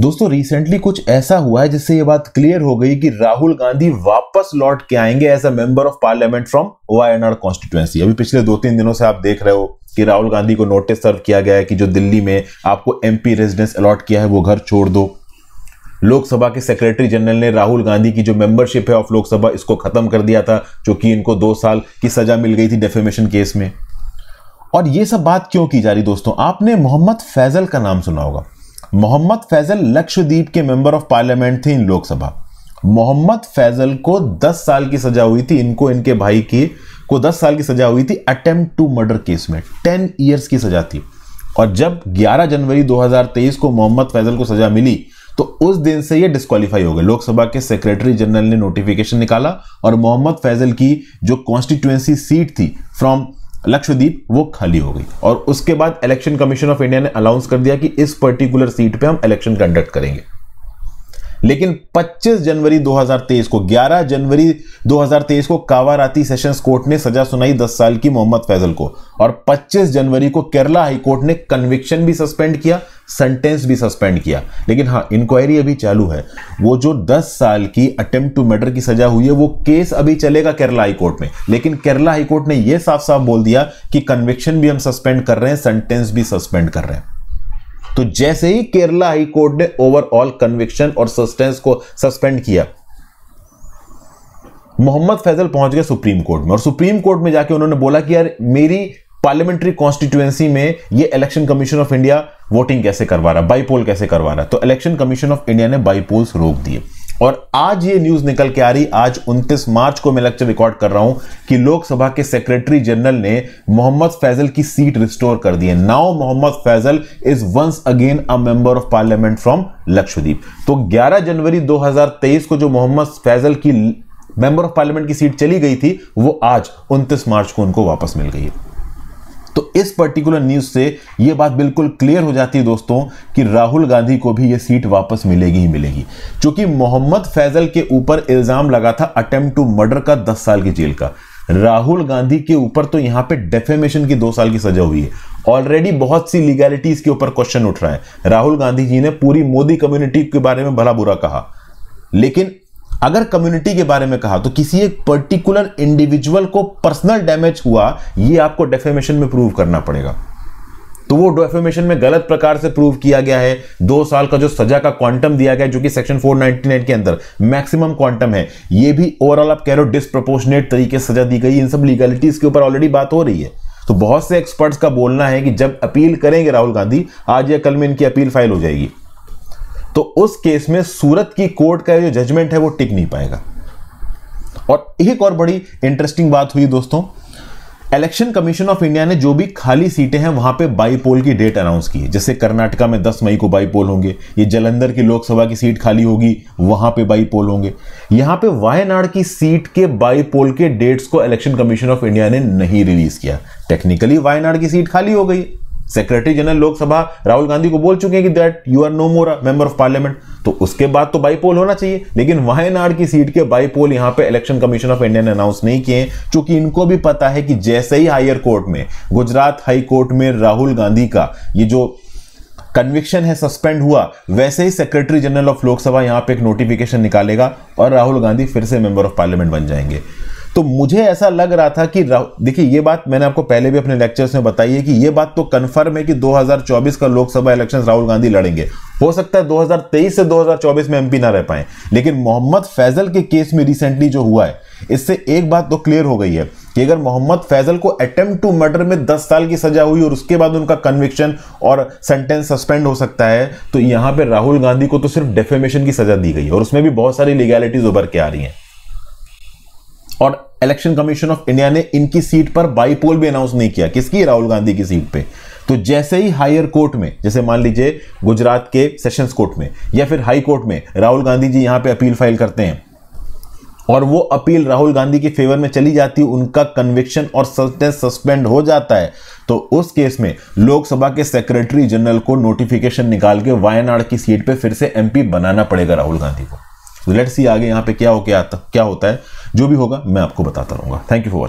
दोस्तों रिसेंटली कुछ ऐसा हुआ है जिससे ये बात क्लियर हो गई कि राहुल गांधी वापस लौट के आएंगे as a member of Parliament from Wayanad constituency अभी पिछले दो तीन दिनों से आप देख रहे हो कि राहुल गांधी को नोटिस सर्व किया गया है कि जो दिल्ली में आपको एमपी रेजिडेंस अलॉट किया है वो घर छोड़ दो लोकसभा के सेक्रेटरी जनरल ने राहुल गांधी की जो मेंबरशिप है ऑफ लोकसभा इसको खत्म कर दिया था चूंकि इनको दो साल की सजा मिल गई थी डेफेमेशन केस में और ये सब बात क्यों की जा रही दोस्तों आपने मोहम्मद फैजल का नाम सुना होगा मोहम्मद फैजल लक्षद्वीप के मेंबर ऑफ पार्लियामेंट थे इन लोकसभा मोहम्मद फैजल को 10 साल की सजा हुई थी इनको इनके भाई की को 10 साल की सजा हुई थी अटेम्प्ट टू मर्डर केस में 10 इयर्स की सजा थी और जब 11 जनवरी 2023 को मोहम्मद फैजल को सजा मिली तो उस दिन से ये डिस्कालीफाई हो गए लोकसभा के सेक्रेटरी जनरल ने नोटिफिकेशन निकाला और मोहम्मद फैजल की जो कॉन्स्टिट्यूएंसी सीट थी फ्रॉम लक्षद्वीप वो खाली हो गई और उसके बाद इलेक्शन कमीशन ऑफ इंडिया ने अनाउंस कर दिया कि इस पर्टिकुलर सीट पे हम इलेक्शन कंडक्ट करेंगे लेकिन 25 जनवरी 2023 को 11 जनवरी 2023 को कावाराती सेशंस कोर्ट ने सजा सुनाई 10 साल की मोहम्मद फैजल को और 25 जनवरी को केरला हाईकोर्ट ने कन्विक्शन भी सस्पेंड किया सेंटेंस भी सस्पेंड किया लेकिन हाँ इंक्वायरी अभी चालू है वो जो 10 साल की अटेम्प्ट टू मर्डर की सजा हुई है वो केस अभी चलेगा केरला हाईकोर्ट में लेकिन केरला हाईकोर्ट ने ये साफ साफ बोल दिया कि कन्विक्शन भी हम सस्पेंड कर रहे हैं सेंटेंस भी सस्पेंड कर रहे हैं तो जैसे ही केरला हाईकोर्ट ने ओवरऑल कन्विक्शन और सस्टेंस को सस्पेंड किया मोहम्मद फैजल पहुंच गए सुप्रीम कोर्ट में और सुप्रीम कोर्ट में जाके उन्होंने बोला कि यार मेरी पार्लियामेंट्री कॉन्स्टिट्यूएंसी में ये Election Commission of India voting कैसे करवा रहा बाईपोल कैसे करवा रहा तो इलेक्शन कमीशन ऑफ इंडिया ने बाईपोल्स रोक दिए और आज ये न्यूज निकल के आ रही आज 29 मार्च को मैं लेक्चर रिकॉर्ड कर रहा हूं कि लोकसभा के सेक्रेटरी जनरल ने मोहम्मद फैजल की सीट रिस्टोर कर दी है now Mohammad Faizal is once again a member of Parliament from Lakshadweep तो 11 जनवरी 2023 को जो मोहम्मद फैजल की मेंबर ऑफ पार्लियामेंट की सीट चली गई थी वो आज 29 मार्च को उनको वापस मिल गई है तो इस पर्टिकुलर न्यूज से यह बात बिल्कुल क्लियर हो जाती है दोस्तों कि राहुल गांधी को भी यह सीट वापस मिलेगी ही मिलेगी क्योंकि मोहम्मद फैजल के ऊपर इल्जाम लगा था अटेम्प्ट टू मर्डर का दस साल की जेल का राहुल गांधी के ऊपर तो यहां पे डेफेमेशन की दो साल की सजा हुई है ऑलरेडी बहुत सी लीगैलिटीज के ऊपर क्वेश्चन उठ रहा है राहुल गांधी जी ने पूरी मोदी कम्युनिटी के बारे में भला बुरा कहा लेकिन अगर कम्युनिटी के बारे में कहा तो किसी एक पर्टिकुलर इंडिविजुअल को पर्सनल डैमेज हुआ ये आपको डेफेमेशन में प्रूव करना पड़ेगा तो वो डेफेमेशन में गलत प्रकार से प्रूव किया गया है दो साल का जो सजा का क्वांटम दिया गया जो कि सेक्शन 499 के अंदर मैक्सिमम क्वांटम है ये भी ओवरऑल आप कह रहे हो डिस्प्रपोर्शनेट तरीके से सजा दी गई इन सब लीगलिटीज के ऊपर ऑलरेडी बात हो रही है तो बहुत से एक्सपर्ट्स का बोलना है कि जब अपील करेंगे राहुल गांधी आज या कल में इनकी अपील फाइल हो जाएगी तो उस केस में सूरत की कोर्ट का जो जजमेंट है वो टिक नहीं पाएगा और एक और बड़ी इंटरेस्टिंग बात हुई दोस्तों इलेक्शन कमीशन ऑफ इंडिया ने जो भी खाली सीटें हैं वहां पे बाईपोल की डेट अनाउंस की है जैसे कर्नाटका में 10 मई को बाईपोल होंगे ये जलंधर की लोकसभा की सीट खाली होगी वहां पे बाईपोल होंगे यहां पे वायनाड की सीट के बाईपोल के डेट्स को इलेक्शन कमीशन ऑफ इंडिया ने नहीं रिलीज किया टेक्निकली वायनाड की सीट खाली हो गई सेक्रेटरी जनरल लोकसभा राहुल गांधी को बोल चुके हैं कि that you are no more member of Parliament तो उसके बाद तो बाईपोल होना चाहिए लेकिन वायनाड की सीट के बाईपोल यहां पे इलेक्शन कमीशन ऑफ इंडिया ने अनाउंस नहीं किए क्योंकि इनको भी पता है कि जैसे ही हायर कोर्ट में गुजरात हाई कोर्ट में राहुल गांधी का ये जो कन्विक्शन है सस्पेंड हुआ वैसे ही सेक्रेटरी जनरल ऑफ लोकसभा यहां पे एक नोटिफिकेशन निकालेगा और राहुल गांधी फिर से मेंबर ऑफ पार्लियामेंट बन जाएंगे तो मुझे ऐसा लग रहा था कि देखिए ये बात मैंने आपको पहले भी अपने लेक्चर्स में बताई है कि ये बात तो कंफर्म है कि 2024 का लोकसभा इलेक्शन राहुल गांधी लड़ेंगे हो सकता है 2023 से 2024 में एमपी ना रह पाए लेकिन मोहम्मद फैजल के केस में रिसेंटली जो हुआ है इससे एक बात तो क्लियर हो गई है कि अगर मोहम्मद फैजल को अटेम्प्ट टू मर्डर में 10 साल की सजा हुई और उसके बाद उनका कन्विक्शन और सेंटेंस सस्पेंड हो सकता है तो यहां पे राहुल गांधी को तो सिर्फ डेफेमेशन की सजा दी गई है और उसमें भी बहुत सारी लीगैलिटीज उभर के आ रही हैं और इलेक्शन कमीशन ऑफ इंडिया ने इनकी सीट पर बाईपोल भी अनाउंस नहीं किया किसकी राहुल गांधी की सीट पे तो जैसे ही हायर कोर्ट में जैसे मान लीजिए गुजरात के सेशंस कोर्ट में या फिर हाई कोर्ट में राहुल गांधी जी यहां पे अपील फाइल करते हैं और वो अपील राहुल गांधी के फेवर में चली जाती है उनका कन्विक्शन और सस्टेंस सस्पेंड हो जाता है तो उस केस में लोकसभा के सेक्रेटरी जनरल को नोटिफिकेशन निकाल के वायनाड की सीट पे फिर से एमपी बनाना पड़ेगा राहुल गांधी को लेट्स तो सी आगे यहाँ पे क्या हो क्या आता क्या होता है जो भी होगा मैं आपको बताता रहूँगा थैंक यू फॉर